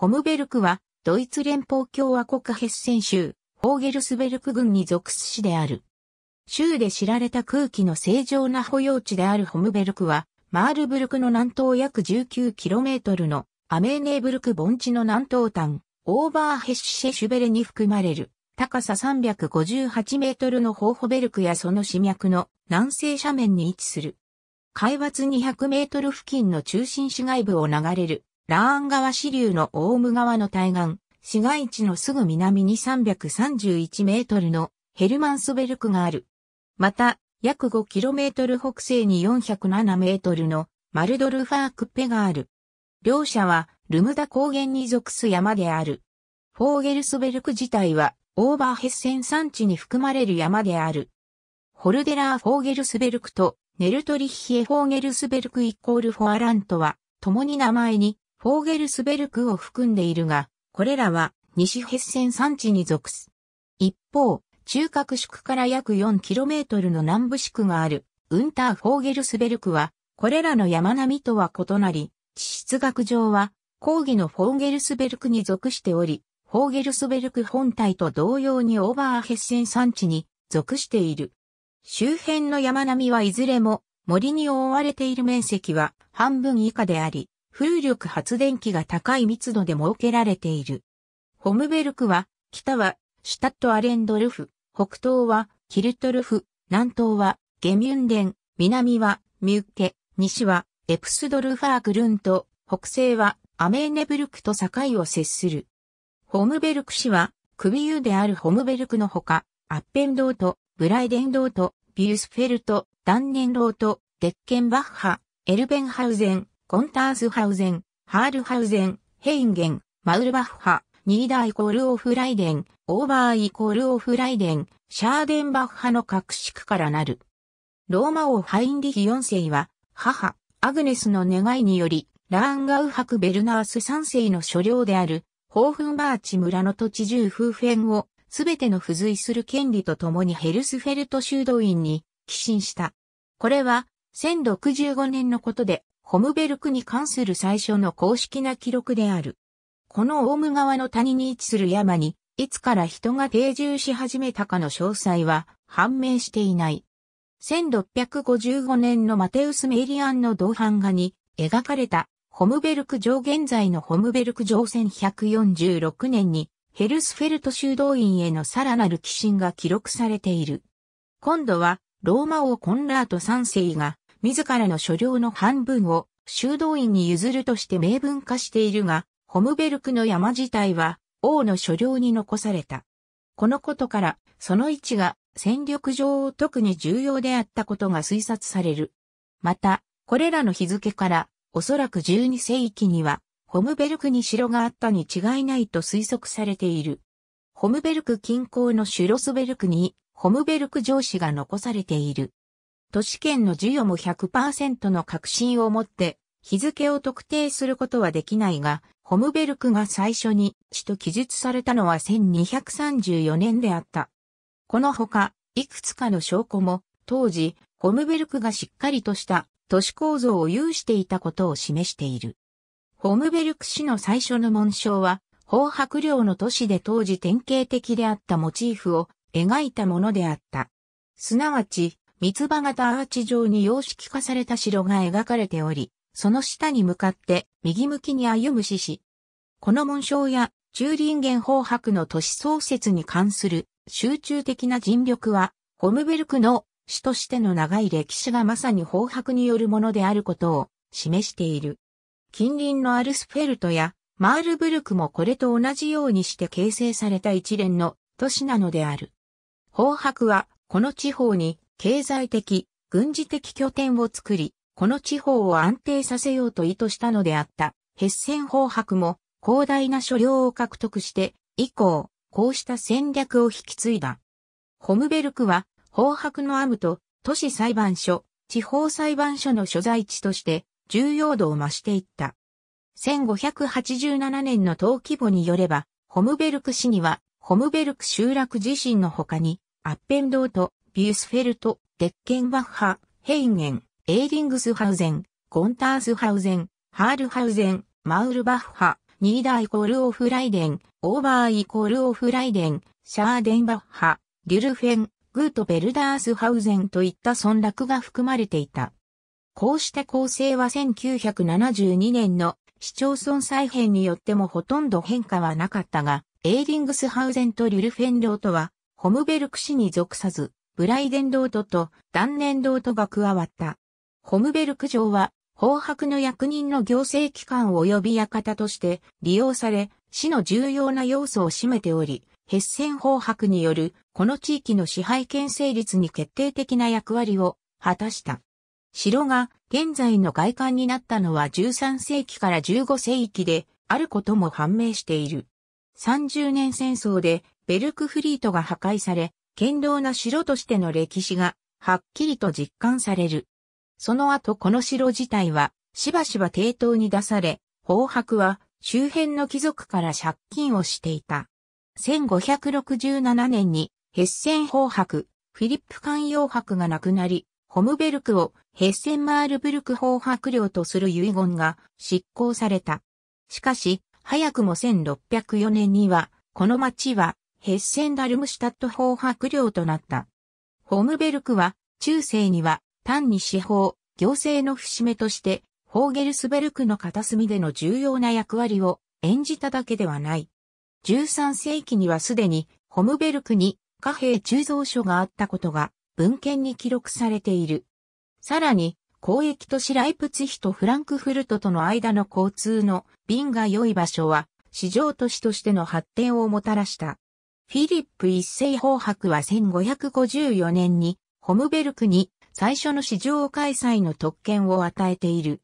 ホムベルクは、ドイツ連邦共和国ヘッセン州、ホーゲルスベルク郡に属す市である。州で知られた空気の正常な保養地であるホムベルクは、マールブルクの南東約 19km のアメーネーブルク盆地の南東端、オーバーヘッシェシュベレに含まれる、高さ358メートルのホーホベルクやその市脈の南西斜面に位置する。海抜200メートル付近の中心市街部を流れるラーン川支流のオウム川の対岸、市街地のすぐ南に331メートルのヘルマンスベルクがある。また、約5トル北西に407メートルのマルドルファークペがある。両者はルムダ高原に属す山である。フォーゲルスベルク自体はオーバーヘッセン山地に含まれる山である。ホルデラー・フォーゲルスベルクとネルトリッヒエ・フォーゲルスベルクイコール・フォアラントは、共に名前にフォーゲルスベルクを含んでいるが、これらは西ヘッセン山地に属す。一方、中核宿から約 4km の南部宿があるウンターフォーゲルスベルクは、これらの山並みとは異なり、地質学上は、講義のフォーゲルスベルクに属しており、フォーゲルスベルク本体と同様にオーバーヘッセン山地に属している。周辺の山並みはいずれも森に覆われている面積は半分以下であり、風力発電機が高い密度で設けられている。ホムベルクは、北はシュタットアレンドルフ、北東はキルトルフ、南東はゲミュンデン、南はミュッケ、西はエプスドルファーグルント、北西はアメーネブルクと境を接する。ホムベルク市は、クビユであるホムベルクのほか、アッペンドート、ブライデンドート、ビュースフェルト、ダンネンロート、デッケンバッハ、エルベンハウゼン、コンタースハウゼン、ハールハウゼン、ヘインゲン、マウルバッハ、ニーダーイコールオフライデン、オーバーイコールオフライデン、シャーデンバッハの格式からなる。ローマ王ハインリヒ4世は、母、アグネスの願いにより、ラーンガウハクベルナース3世の所領である、ホーフンバーチ村の土地住風ンを、すべての付随する権利とともにヘルスフェルト修道院に、寄進した。これは、1065年のことで、ホムベルクに関する最初の公式な記録である。このオウム川の谷に位置する山に、いつから人が定住し始めたかの詳細は判明していない。1655年のマテウス・メイリアンの同版画に描かれたホムベルク城現在のホムベルク城1146年にヘルスフェルト修道院へのさらなる寄進が記録されている。今度はローマ王コンラート3世が自らの所領の半分を修道院に譲るとして明文化しているが、ホムベルクの山自体は王の所領に残された。このことから、その位置が戦力上特に重要であったことが推察される。また、これらの日付から、おそらく12世紀には、ホムベルクに城があったに違いないと推測されている。ホムベルク近郊のシュロスベルクに、ホムベルク城市が残されている。都市圏の授与も100%の確信を持って、日付を特定することはできないが、ホムベルクが最初に死と記述されたのは1234年であった。このほか、いくつかの証拠も、当時、ホムベルクがしっかりとした都市構造を有していたことを示している。ホムベルク氏の最初の紋章は、法白領の都市で当時典型的であったモチーフを描いたものであった。すなわち、三つ葉型アーチ状に様式化された城が描かれており、その下に向かって右向きに歩む獅子。この紋章や中林源法白の都市創設に関する集中的な尽力は、ホムベルクの主としての長い歴史がまさに法白によるものであることを示している。近隣のアルスフェルトやマールブルクもこれと同じようにして形成された一連の都市なのである。法白はこの地方に経済的、軍事的拠点を作り、この地方を安定させようと意図したのであった。ヘッセンハクも広大な所領を獲得して以降、こうした戦略を引き継いだ。ホムベルクは法博のアムと都市裁判所、地方裁判所の所在地として重要度を増していった。1587年の登記簿によれば、ホムベルク市には、ホムベルク集落自身の他に、アッペンーとリュスフェルト、デッケンバッハ、ヘイゲン、エーリングスハウゼン、ゴンタースハウゼン、ハールハウゼン、マウルバッハ、ニーダーイコールオフライデン、オーバーイコールオフライデン、シャーデンバッハ、リュルフェン、グートベルダースハウゼンといった村落が含まれていた。こうして構成は1972年の市町村再編によってもほとんど変化はなかったが、エーリングスハウゼンとリュルフェン領とは、ホムベルク市に属さず、ブライデンドートと断念ドートが加わった。ホムベルク城は、法白の役人の行政機関及び館として利用され、市の重要な要素を占めており、ヘッセン法白による、この地域の支配権成立に決定的な役割を果たした。城が現在の外観になったのは13世紀から15世紀であることも判明している。30年戦争でベルクフリートが破壊され、堅牢な城としての歴史が、はっきりと実感される。その後この城自体は、しばしば抵当に出され、宝白は周辺の貴族から借金をしていた。1567年に、ヘッセン宝白、フィリップ寛容白が亡くなり、ホムベルクをヘッセンマールブルク宝白領とする遺言が執行された。しかし、早くも1604年には、この町はヘッセンダルムシュタット法白領となった。ホムベルクは、中世には、単に司法、行政の節目として、ホーゲルスベルクの片隅での重要な役割を演じただけではない。13世紀にはすでに、ホムベルクに貨幣鋳造所があったことが文献に記録されている。さらに、交易都市ライプツヒとフランクフルトとの間の交通の便が良い場所は、市場都市としての発展をもたらした。フィリップ一世法白は1554年にホムベルクに最初の市場開催の特権を与えている。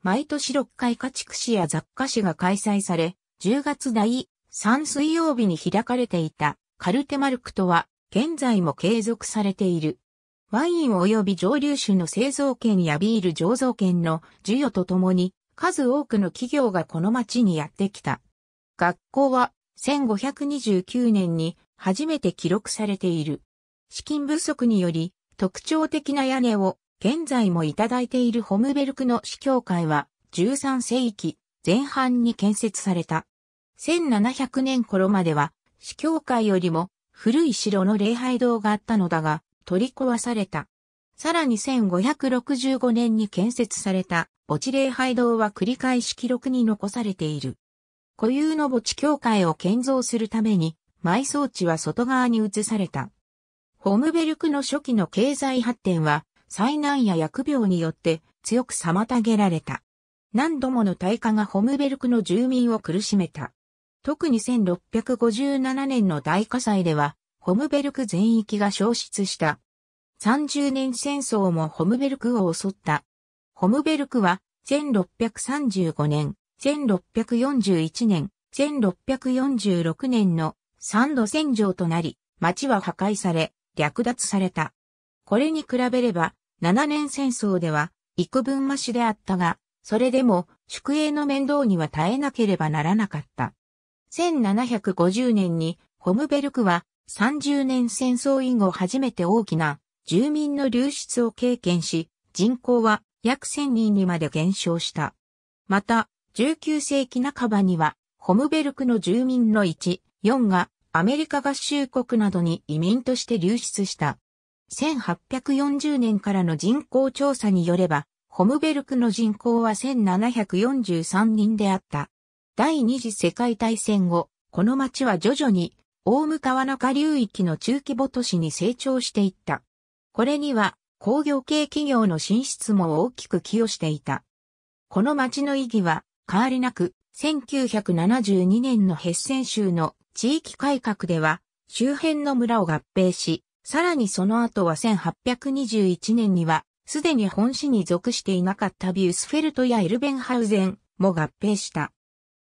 毎年6回家畜市や雑貨市が開催され、10月第3水曜日に開かれていたカルテマルクとは現在も継続されている。ワイン及び蒸留酒の製造権やビール醸造権の授与とともに数多くの企業がこの町にやってきた。学校は1529年に初めて記録されている。資金不足により特徴的な屋根を現在もいただいているホムベルクの司教会は13世紀前半に建設された。1700年頃までは司教会よりも古い城の礼拝堂があったのだが取り壊された。さらに1565年に建設された墓地礼拝堂は繰り返し記録に残されている。固有の墓地境界を建造するために、埋葬地は外側に移された。ホムベルクの初期の経済発展は、災難や疫病によって強く妨げられた。何度もの大火がホムベルクの住民を苦しめた。特に1657年の大火災では、ホムベルク全域が消失した。30年戦争もホムベルクを襲った。ホムベルクは1635年、1641年、1646年の三度戦場となり、町は破壊され、略奪された。これに比べれば、7年戦争では、幾分増しであったが、それでも、宿営の面倒には耐えなければならなかった。1750年に、ホムベルクは、30年戦争以後初めて大きな、住民の流出を経験し、人口は約1000人にまで減少した。また、19世紀半ばには、ホムベルクの住民の1、4がアメリカ合衆国などに移民として流出した。1840年からの人口調査によれば、ホムベルクの人口は1743人であった。第二次世界大戦後、この町は徐々に大向川中流域の中規模都市に成長していった。これには工業系企業の進出も大きく寄与していた。この町の意義は変わりなく、1972年のヘッセン州の地域改革では、周辺の村を合併し、さらにその後は1821年には、すでに本市に属していなかったビュースフェルトやエルベンハウゼンも合併した。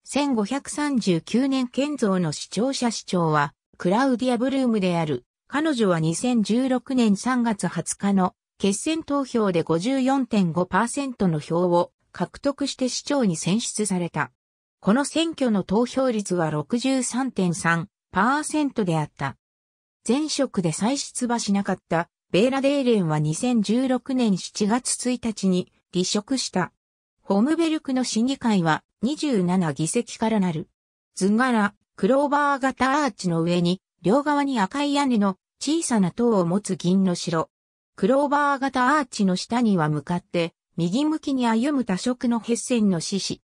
1539年建造の市聴者市長は、クラウディア・ブルームである。彼女は2016年3月20日の決選投票で54.5%の票を獲得して市長に選出された。この選挙の投票率は63.3%であった。前職で再出馬しなかったベーラ・デーレンは2016年7月1日に離職した。ホムベルクの審議会は27議席からなる。図柄、クローバー型アーチの上に両側に赤い屋根の小さな塔を持つ銀の城。クローバー型アーチの下には向かって右向きに歩む多色のヘッセンの獅士。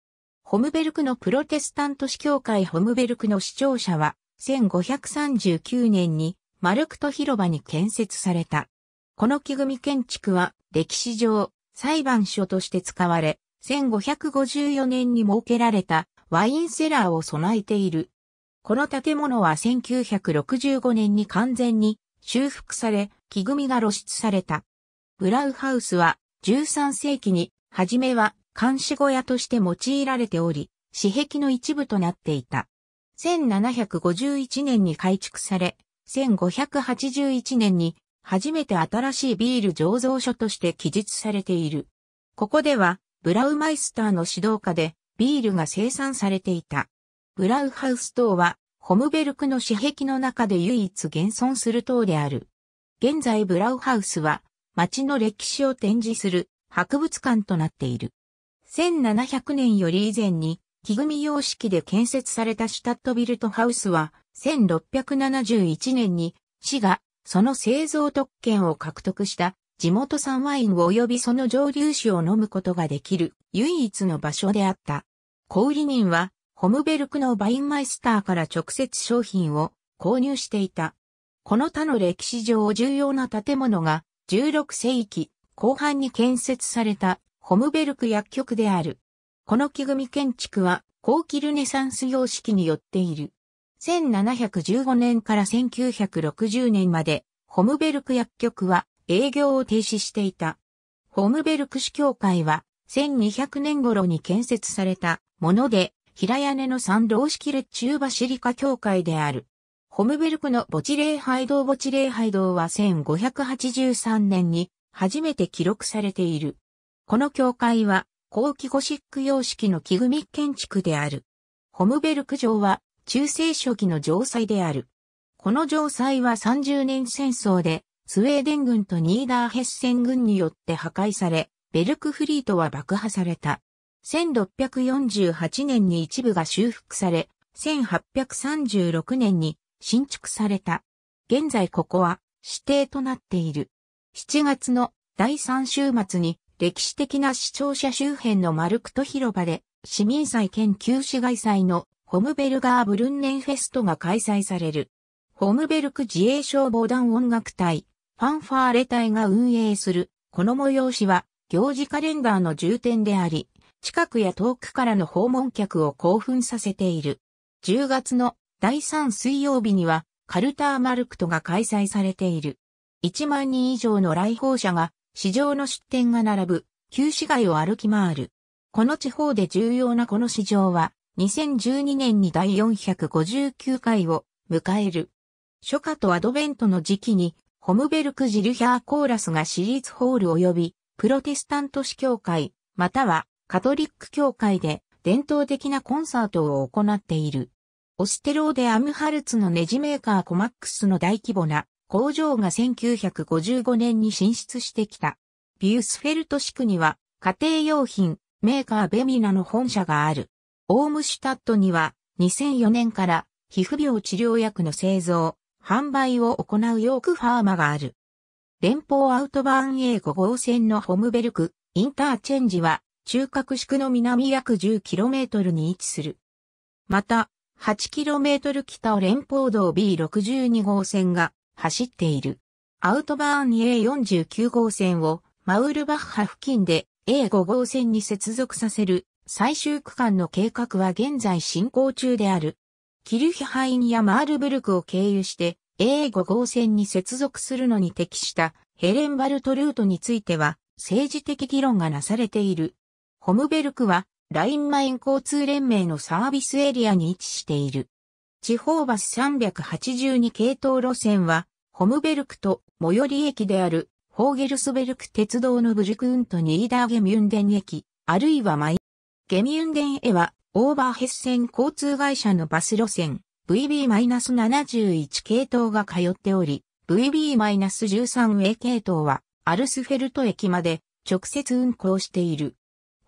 ホムベルクのプロテスタント市教会ホムベルクの市庁者は、1539年にマルクト広場に建設された。この木組建築は歴史上裁判所として使われ、1554年に設けられたワインセラーを備えている。この建物は1965年に完全に修復され、木組が露出された。ブラウハウスは13世紀に、はじめは監視小屋として用いられており、私壁の一部となっていた。1751年に改築され、1581年に初めて新しいビール醸造所として記述されている。ここでは、ブラウマイスターの指導下でビールが生産されていた。ブラウハウス島は、ホムベルクの私壁の中で唯一現存する島である。現在ブラウハウスは、町の歴史を展示する博物館となっている。1700年より以前に木組様式で建設されたシュタットビルトハウスは1671年に市がその製造特権を獲得した地元産ワイン及びその蒸留酒を飲むことができる唯一の場所であった。小売人はホムベルクのバインマイスターから直接商品を購入していた。この他の歴史上重要な建物が16世紀後半に建設されたホムベルク薬局である。この木組建築は後期ルネサンス様式によっている。1715年から1960年までホムベルク薬局は営業を停止していた。ホムベルク市教会は1200年頃に建設されたもので平屋根の参道式列中バシリカ教会である。ホムベルクの墓地礼拝堂墓地礼拝堂は1583年に初めて記録されている。この教会は後期ゴシック様式の木組建築である。ホムベルク城は中世初期の城塞である。この城塞は30年戦争でスウェーデン軍とニーダーヘッセン軍によって破壊され、ベルクフリートは爆破された。1648年に一部が修復され、1836年に新築された。現在ここは指定となっている。7月の第3週末に歴史的な視聴者周辺のマルクト広場で市民祭兼旧市街祭のホムベルガーブルンネンフェストが開催される。ホムベルク自衛消防団音楽隊、ファンファーレ隊が運営する、この催しは行事カレンダーの重点であり、近くや遠くからの訪問客を興奮させている。10月の第3水曜日には、カルターマルクトが開催されている。1万人以上の来訪者が、市場の出店が並ぶ、旧市街を歩き回る。この地方で重要なこの市場は、2012年に第459回を迎える。初夏とアドベントの時期に、ホムベルク・ジルヒャーコーラスが私立ホール及び、プロテスタント市教会、またはカトリック教会で伝統的なコンサートを行っている。オステローデアムハルツのネジメーカーコマックスの大規模な工場が1955年に進出してきた。ビュースフェルト地区には家庭用品メーカーベミナの本社がある。オームシュタットには2004年から皮膚病治療薬の製造、販売を行うヨークファーマがある。連邦アウトバーン A5 号線のホムベルク、インターチェンジは中核宿の南約 10km に位置する。また、8km 北を連邦道 B62 号線が走っている。アウトバーン A49 号線をマウルバッハ付近で A5 号線に接続させる最終区間の計画は現在進行中である。キルヒハインやマールブルクを経由して A5 号線に接続するのに適したヘレンバルトルートについては政治的議論がなされている。ホムベルクはラインマイン交通連盟のサービスエリアに位置している。地方バス382系統路線は、ホムベルクと最寄り駅であるホーゲルスベルク鉄道のブリクウントニーダーゲミュンデン駅、あるいはマイ、ゲミュンデンへは、オーバーヘッセン交通会社のバス路線、VB-71 系統が通っており、VB-13A 系統は、アルスフェルト駅まで直接運行している。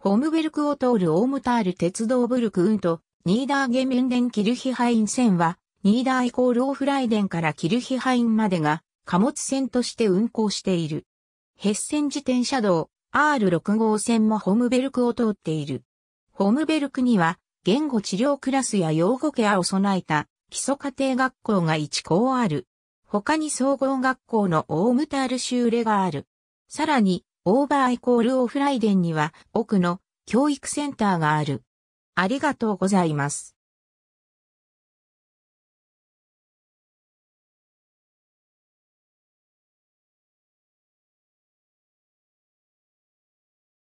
ホームベルクを通るオームタール鉄道ブルク運と、ニーダーゲメンデンキルヒハイン線は、ニーダーイコールオフライデンからキルヒハインまでが、貨物線として運行している。ヘッセン自転車道 R6 号線もホームベルクを通っている。ホームベルクには、言語治療クラスや養護ケアを備えた基礎家庭学校が1校ある。他に総合学校のオームタール州レがある。さらに、オーバーイコールオフライデンには奥の教育センターがある。ありがとうございます。